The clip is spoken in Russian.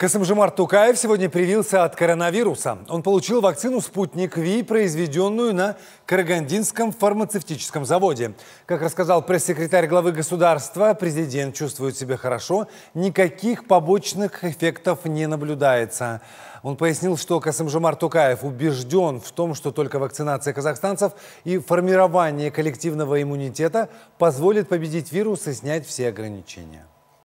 Касымжимар Тукаев сегодня привился от коронавируса. Он получил вакцину «Спутник Ви», произведенную на Карагандинском фармацевтическом заводе. Как рассказал пресс-секретарь главы государства, президент чувствует себя хорошо, никаких побочных эффектов не наблюдается. Он пояснил, что Касымжимар Тукаев убежден в том, что только вакцинация казахстанцев и формирование коллективного иммунитета позволит победить вирус и снять все ограничения.